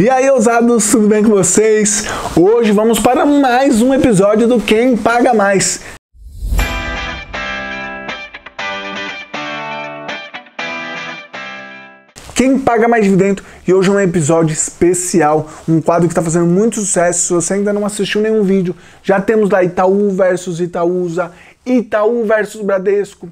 E aí, ousados, tudo bem com vocês? Hoje vamos para mais um episódio do Quem Paga Mais. Quem paga mais dividendo? E hoje é um episódio especial, um quadro que está fazendo muito sucesso. Se você ainda não assistiu nenhum vídeo, já temos lá Itaú versus Itaúsa, Itaú versus Bradesco,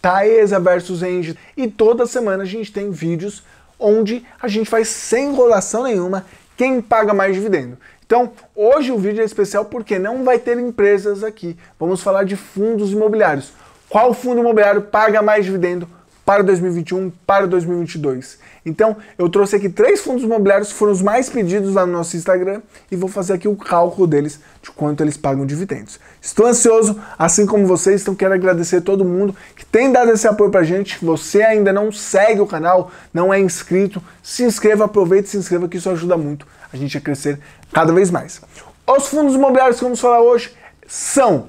Taesa versus Engie. E toda semana a gente tem vídeos onde a gente faz sem enrolação nenhuma quem paga mais dividendo. Então, hoje o vídeo é especial porque não vai ter empresas aqui. Vamos falar de fundos imobiliários. Qual fundo imobiliário paga mais dividendo? para 2021, para 2022. Então, eu trouxe aqui três fundos imobiliários que foram os mais pedidos lá no nosso Instagram e vou fazer aqui o cálculo deles de quanto eles pagam dividendos. Estou ansioso, assim como vocês, então quero agradecer a todo mundo que tem dado esse apoio pra gente. Você ainda não segue o canal, não é inscrito, se inscreva, aproveite, e se inscreva que isso ajuda muito a gente a crescer cada vez mais. Os fundos imobiliários que vamos falar hoje são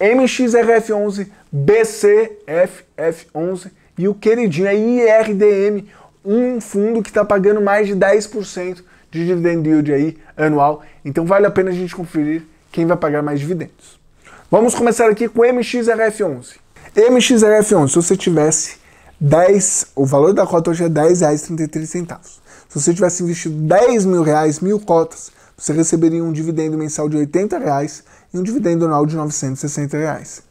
MXRF11, BCFF11, e o queridinho é IRDM, um fundo que está pagando mais de 10% de dividend yield aí anual. Então vale a pena a gente conferir quem vai pagar mais dividendos. Vamos começar aqui com MXRF11. MXRF11, se você tivesse 10, o valor da cota hoje é R$10,33. Se você tivesse investido 10 mil reais, mil cotas, você receberia um dividendo mensal de R$ 80 reais e um dividendo anual de R$ 960. Reais.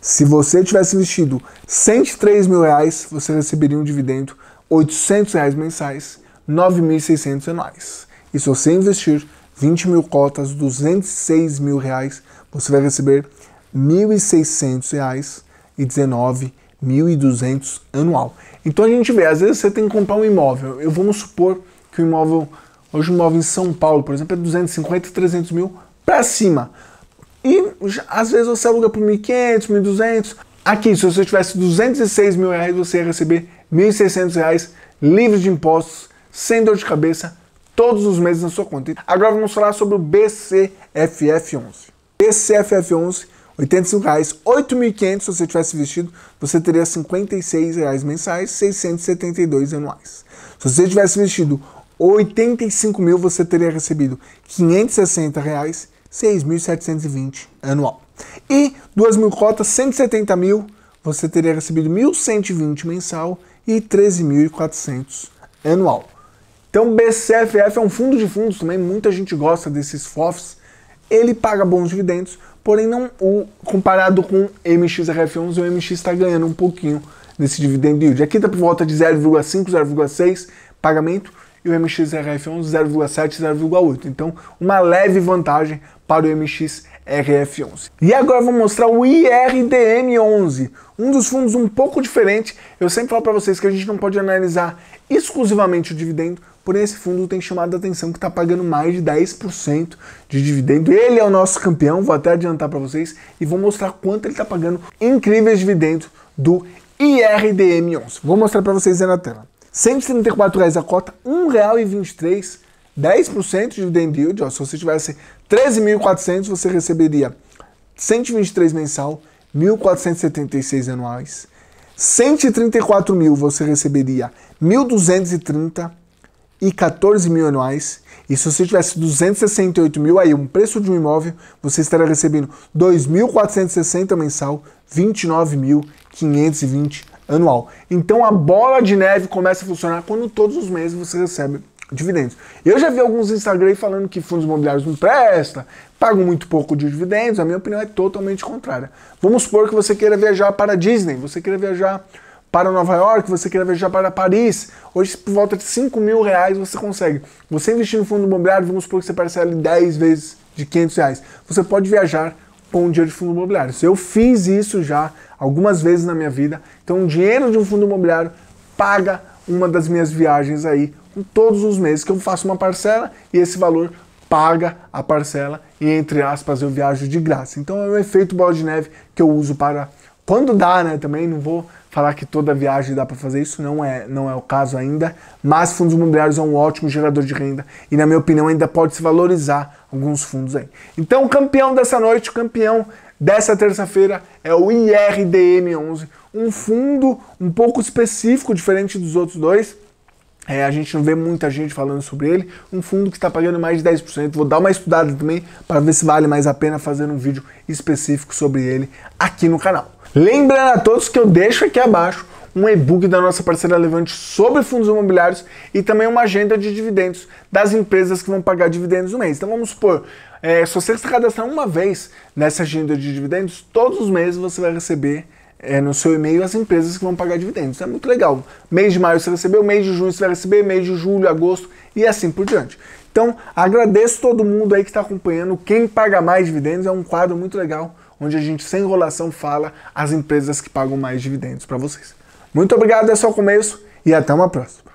Se você tivesse investido 103 mil reais, você receberia um dividendo 800 reais mensais, 9.600 anuais. E se você investir 20 mil cotas, 206 mil reais, você vai receber 1.600 reais e 19.200 anual. Então a gente vê, às vezes você tem que comprar um imóvel. Eu vamos supor que o imóvel, hoje um imóvel em São Paulo, por exemplo, é 250, 300 mil para cima. E às vezes você aluga por 1.500, 1.200. Aqui, se você tivesse 206 mil reais, você ia receber 1.600 reais livres de impostos, sem dor de cabeça, todos os meses na sua conta. Agora vamos falar sobre o BCFF11. BCFF11, 85 reais, 8.500 se você tivesse investido, você teria 56 reais mensais, 672 anuais. Se você tivesse investido 85 mil, você teria recebido 560 reais 6.720 anual. E 2.000 cotas, 170 mil, você teria recebido 1.120 mensal e 13.400 anual. Então, BCFF é um fundo de fundos também, muita gente gosta desses FOFs. Ele paga bons dividendos, porém não o comparado com MXRF11, o MX está ganhando um pouquinho nesse dividend yield. Aqui está por volta de 0,5, 0,6 pagamento e o MX-RF11 0,7, 0,8. Então, uma leve vantagem para o MX-RF11. E agora vou mostrar o IRDM11, um dos fundos um pouco diferente. Eu sempre falo para vocês que a gente não pode analisar exclusivamente o dividendo, porém esse fundo tem chamado a atenção que está pagando mais de 10% de dividendo. Ele é o nosso campeão, vou até adiantar para vocês e vou mostrar quanto ele está pagando incríveis dividendos do IRDM11. Vou mostrar para vocês aí na tela. R$ reais a cota, 1,23, 10% de dividend yield. Ó, se você tivesse 13.400, você receberia 123 mensal, 1.476 anuais. 134 mil você receberia 1.230 e 14 mil anuais. E se você tivesse 268 mil, aí um preço de um imóvel, você estaria recebendo 2.460 mensal, 29.520 anual. Então a bola de neve começa a funcionar quando todos os meses você recebe dividendos. Eu já vi alguns Instagram falando que fundos imobiliários não presta, pagam muito pouco de dividendos, a minha opinião é totalmente contrária. Vamos supor que você queira viajar para Disney, você queira viajar para Nova York, você queira viajar para Paris, hoje por volta de 5 mil reais você consegue. Você investir no fundo imobiliário, vamos supor que você parcela 10 vezes de 500 reais, você pode viajar com dinheiro de fundo imobiliário. Eu fiz isso já algumas vezes na minha vida, então o dinheiro de um fundo imobiliário paga uma das minhas viagens aí todos os meses que eu faço uma parcela e esse valor paga a parcela e entre aspas eu viajo de graça. Então é um efeito bola de neve que eu uso para quando dá, né? Também não vou falar que toda viagem dá para fazer isso, não é, não é o caso ainda, mas fundos imobiliários é um ótimo gerador de renda e na minha opinião ainda pode se valorizar alguns fundos aí. Então, o campeão dessa noite, o campeão dessa terça-feira é o IRDM11, um fundo um pouco específico, diferente dos outros dois. É, a gente não vê muita gente falando sobre ele. Um fundo que está pagando mais de 10%. Vou dar uma estudada também para ver se vale mais a pena fazer um vídeo específico sobre ele aqui no canal. Lembrando a todos que eu deixo aqui abaixo um e-book da nossa parceira Levante sobre fundos imobiliários e também uma agenda de dividendos das empresas que vão pagar dividendos no mês. Então vamos supor, é, se você se cadastrar uma vez nessa agenda de dividendos, todos os meses você vai receber é, no seu e-mail as empresas que vão pagar dividendos. é muito legal. Mês de maio você recebeu, mês de junho você vai receber, mês de julho, agosto e assim por diante. Então agradeço todo mundo aí que está acompanhando. Quem paga mais dividendos é um quadro muito legal onde a gente sem enrolação fala as empresas que pagam mais dividendos para vocês. Muito obrigado, é só o começo e até uma próxima.